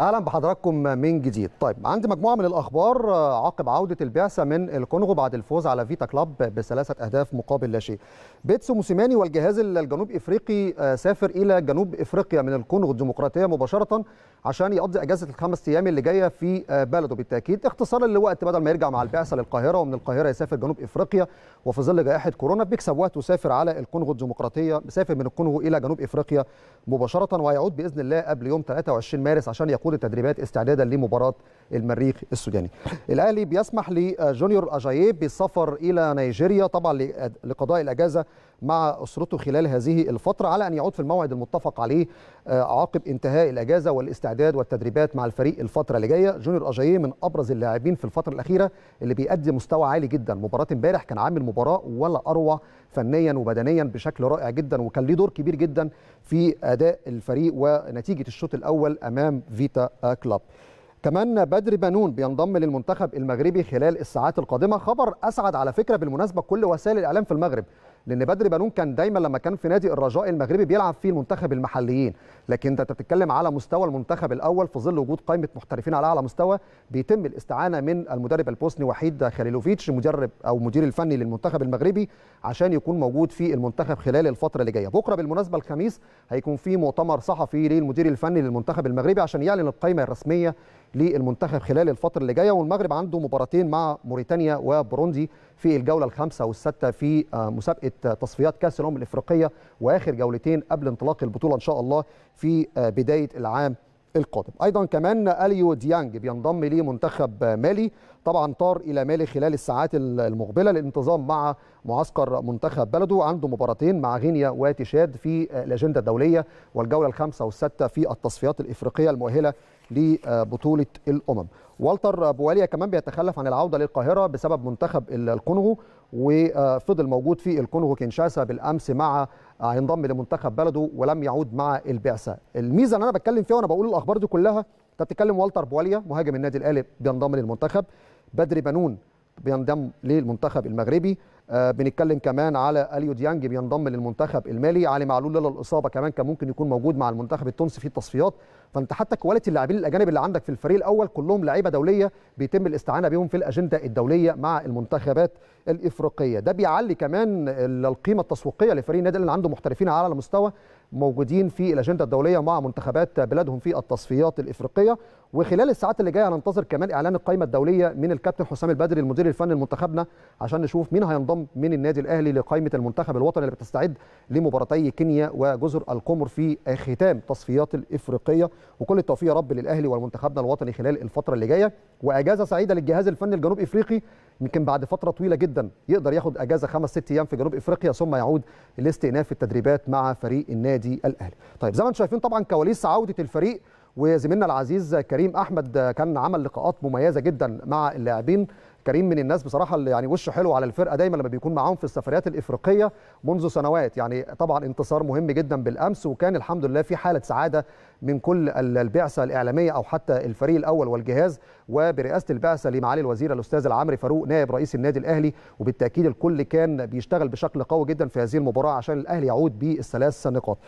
اهلا بحضراتكم من جديد طيب عندي مجموعه من الاخبار آه، عقب عوده البعثه من الكونغو بعد الفوز على فيتا كلاب بثلاثه اهداف مقابل لا شيء بيتسو موسيماني والجهاز الجنوب افريقي آه، سافر الى جنوب افريقيا من الكونغو الديمقراطيه مباشره عشان يقضي اجازه الخمس ايام اللي جايه في آه، بلده بالتاكيد اختصارا لوقت بدل ما يرجع مع البعثه للقاهره ومن القاهره يسافر جنوب افريقيا وفي ظل جائحه كورونا بيكسب وقت وسافر على الكونغو الديمقراطيه سافر من الكونغو الى جنوب افريقيا مباشره وهيعود باذن الله قبل يوم 23 مارس عشان يقود دخول التدريبات استعدادا لمباراه المريخ السوداني. الاهلي بيسمح لجونيور اجاييه بالسفر الى نيجيريا طبعا لقضاء الاجازه مع اسرته خلال هذه الفتره على ان يعود في الموعد المتفق عليه آه، عقب انتهاء الاجازه والاستعداد والتدريبات مع الفريق الفتره اللي جايه، جونيور اجاييه من ابرز اللاعبين في الفتره الاخيره اللي بيأدي مستوى عالي جدا، مباراه امبارح كان عامل مباراه ولا اروع فنيا وبدنيا بشكل رائع جدا وكان ليه دور كبير جدا في اداء الفريق ونتيجه الشوط الاول امام فيتا كلوب كمان بدر بنون بينضم للمنتخب المغربي خلال الساعات القادمه خبر اسعد على فكره بالمناسبه كل وسائل الاعلام في المغرب لان بدر بنون كان دايما لما كان في نادي الرجاء المغربي بيلعب فيه المنتخب المحليين لكن انت بتتكلم على مستوى المنتخب الاول في ظل وجود قائمه محترفين على اعلى مستوى بيتم الاستعانه من المدرب البوسني وحيد خليلوفيتش مدرب او مدير الفني للمنتخب المغربي عشان يكون موجود في المنتخب خلال الفتره اللي جايه بكره بالمناسبه الخميس هيكون في مؤتمر صحفي للمدير الفني للمنتخب المغربي عشان يعلن القائمه الرسميه للمنتخب خلال الفتره اللي جايه والمغرب عنده مباراتين مع موريتانيا وبوروندي في الجوله الخامسه والسادسه في آه، مسابقه آه، تصفيات كاس الامم الافريقيه واخر جولتين قبل انطلاق البطوله ان شاء الله في آه، بدايه العام القادم ايضا كمان اليو ديانج بينضم لمنتخب مالي طبعا طار الى مالي خلال الساعات المقبله للانتظام مع معسكر منتخب بلده عنده مباراتين مع غينيا وتشاد في الاجنده الدوليه والجوله الخامسه والسادسه في التصفيات الافريقيه المؤهله لبطوله الامم والتر بواليا كمان بيتخلف عن العوده للقاهره بسبب منتخب الكونغو وفضل موجود في الكونغو كينشاسا بالامس مع انضم لمنتخب بلده ولم يعود مع البعثه الميزه اللي انا بتكلم فيها وانا بقول الاخبار دي كلها انت بتتكلم والتر بواليا مهاجم النادي الاهلي بينضم للمنتخب بدري بنون بينضم للمنتخب المغربي آه، بنتكلم كمان على اليو ديانج بينضم للمنتخب المالي علي معلول لولا الاصابه كمان كان ممكن يكون موجود مع المنتخب التونسي في التصفيات فانت حتى كواليتي اللاعبين الاجانب اللي عندك في الفريق الاول كلهم لعيبه دوليه بيتم الاستعانه بهم في الاجنده الدوليه مع المنتخبات الافريقيه ده بيعلي كمان القيمه التسويقيه لفريق النادي اللي عنده محترفين على مستوى موجودين في الاجنده الدوليه مع منتخبات بلادهم في التصفيات الافريقيه وخلال الساعات اللي جايه هننتظر كمان اعلان القائمه الدوليه من الكابتن حسام البدري المدير الفني لمنتخبنا عشان نشوف مين هينضم من النادي الاهلي لقائمه المنتخب الوطني اللي بتستعد لمباراتي كينيا وجزر القمر في ختام تصفيات الافريقيه وكل التوفيق يا رب للاهلي ولمنتخبنا الوطني خلال الفتره اللي جايه واجازه سعيده للجهاز الفني الجنوب افريقي يمكن بعد فتره طويله جدا يقدر ياخد اجازه خمس ست ايام في جنوب افريقيا ثم يعود لاستئناف التدريبات مع فريق النادي الاهلي. طيب زي ما انتم شايفين طبعا كواليس عوده الفريق وزميلنا العزيز كريم احمد كان عمل لقاءات مميزه جدا مع اللاعبين كريم من الناس بصراحه اللي يعني وشه حلو على الفرقه دايما لما بيكون معاهم في السفريات الافريقيه منذ سنوات يعني طبعا انتصار مهم جدا بالامس وكان الحمد لله في حاله سعاده من كل البعثه الاعلاميه او حتى الفريق الاول والجهاز وبرئاسه البعثه لمعالي الوزير الاستاذ العمري فاروق نائب رئيس النادي الاهلي وبالتاكيد الكل كان بيشتغل بشكل قوي جدا في هذه المباراه عشان الاهلي يعود بالثلاث نقاط